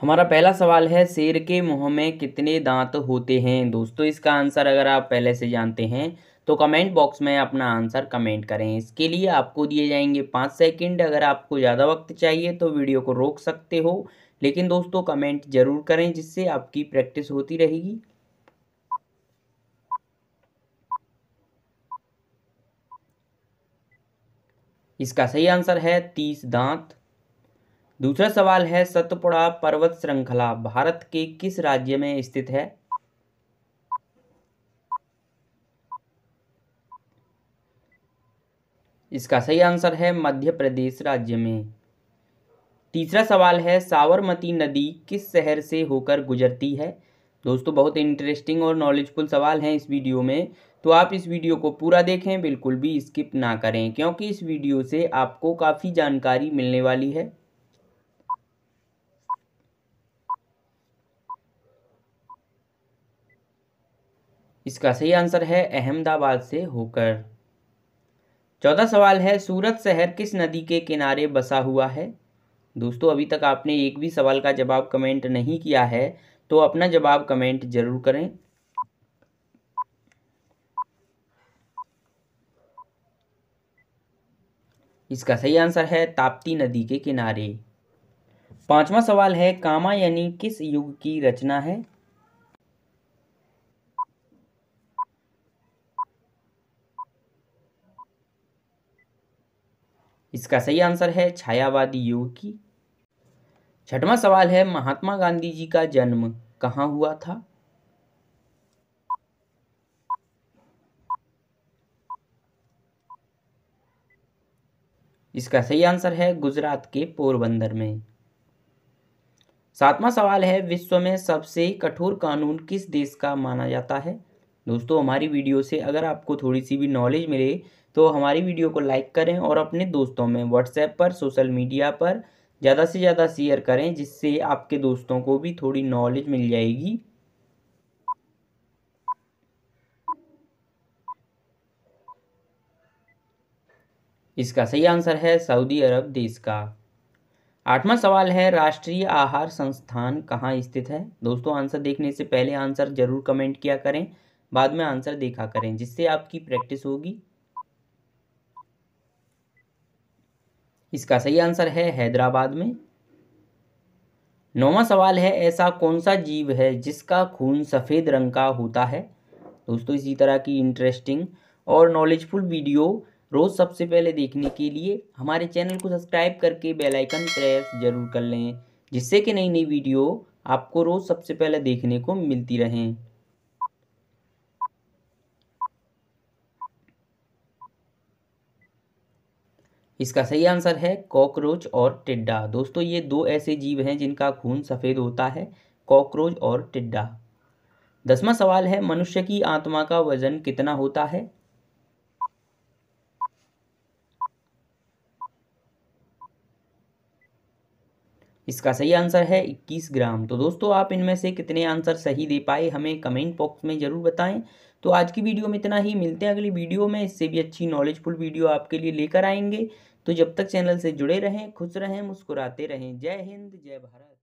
हमारा पहला सवाल है शेर के मुंह में कितने दांत होते हैं दोस्तों इसका आंसर अगर आप पहले से जानते हैं तो कमेंट बॉक्स में अपना आंसर कमेंट करें इसके लिए आपको दिए जाएंगे पाँच सेकंड अगर आपको ज़्यादा वक्त चाहिए तो वीडियो को रोक सकते हो लेकिन दोस्तों कमेंट ज़रूर करें जिससे आपकी प्रैक्टिस होती रहेगी इसका सही आंसर है तीस दांत दूसरा सवाल है सतपुड़ा पर्वत श्रृंखला भारत के किस राज्य में स्थित है इसका सही आंसर है मध्य प्रदेश राज्य में तीसरा सवाल है सावरमती नदी किस शहर से होकर गुजरती है दोस्तों बहुत इंटरेस्टिंग और नॉलेजफुल सवाल हैं इस वीडियो में तो आप इस वीडियो को पूरा देखें बिल्कुल भी स्किप ना करें क्योंकि इस वीडियो से आपको काफ़ी जानकारी मिलने वाली है इसका सही आंसर है अहमदाबाद से होकर चौथा सवाल है सूरत शहर किस नदी के किनारे बसा हुआ है दोस्तों अभी तक आपने एक भी सवाल का जवाब कमेंट नहीं किया है तो अपना जवाब कमेंट जरूर करें इसका सही आंसर है ताप्ती नदी के किनारे पांचवा सवाल है कामायनी किस युग की रचना है इसका सही आंसर है छायावादी युग की छठवां सवाल है महात्मा गांधी जी का जन्म कहाँ हुआ था इसका सही आंसर है गुजरात के पोरबंदर में सातवां सवाल है विश्व में सबसे कठोर कानून किस देश का माना जाता है दोस्तों हमारी वीडियो से अगर आपको थोड़ी सी भी नॉलेज मिले तो हमारी वीडियो को लाइक करें और अपने दोस्तों में व्हाट्सएप पर सोशल मीडिया पर ज़्यादा से ज़्यादा शेयर करें जिससे आपके दोस्तों को भी थोड़ी नॉलेज मिल जाएगी इसका सही आंसर है सऊदी अरब देश का आठवां सवाल है राष्ट्रीय आहार संस्थान कहाँ स्थित है दोस्तों आंसर देखने से पहले आंसर जरूर कमेंट किया करें बाद में आंसर देखा करें जिससे आपकी प्रैक्टिस होगी इसका सही आंसर है हैदराबाद में नौवा सवाल है ऐसा कौन सा जीव है जिसका खून सफ़ेद रंग का होता है दोस्तों इसी तरह की इंटरेस्टिंग और नॉलेजफुल वीडियो रोज़ सबसे पहले देखने के लिए हमारे चैनल को सब्सक्राइब करके बेल आइकन प्रेस जरूर कर लें जिससे कि नई नई वीडियो आपको रोज़ सबसे पहले देखने को मिलती रहें इसका सही आंसर है कॉकरोच और टिड्डा दोस्तों ये दो ऐसे जीव हैं जिनका खून सफ़ेद होता है कॉकरोच और टिड्डा दसवां सवाल है मनुष्य की आत्मा का वजन कितना होता है इसका सही आंसर है 21 ग्राम तो दोस्तों आप इनमें से कितने आंसर सही दे पाए हमें कमेंट बॉक्स में ज़रूर बताएं तो आज की वीडियो में इतना ही मिलते हैं अगली वीडियो में इससे भी अच्छी नॉलेजफुल वीडियो आपके लिए लेकर आएंगे तो जब तक चैनल से जुड़े रहें खुश रहें मुस्कुराते रहें जय हिंद जय भारत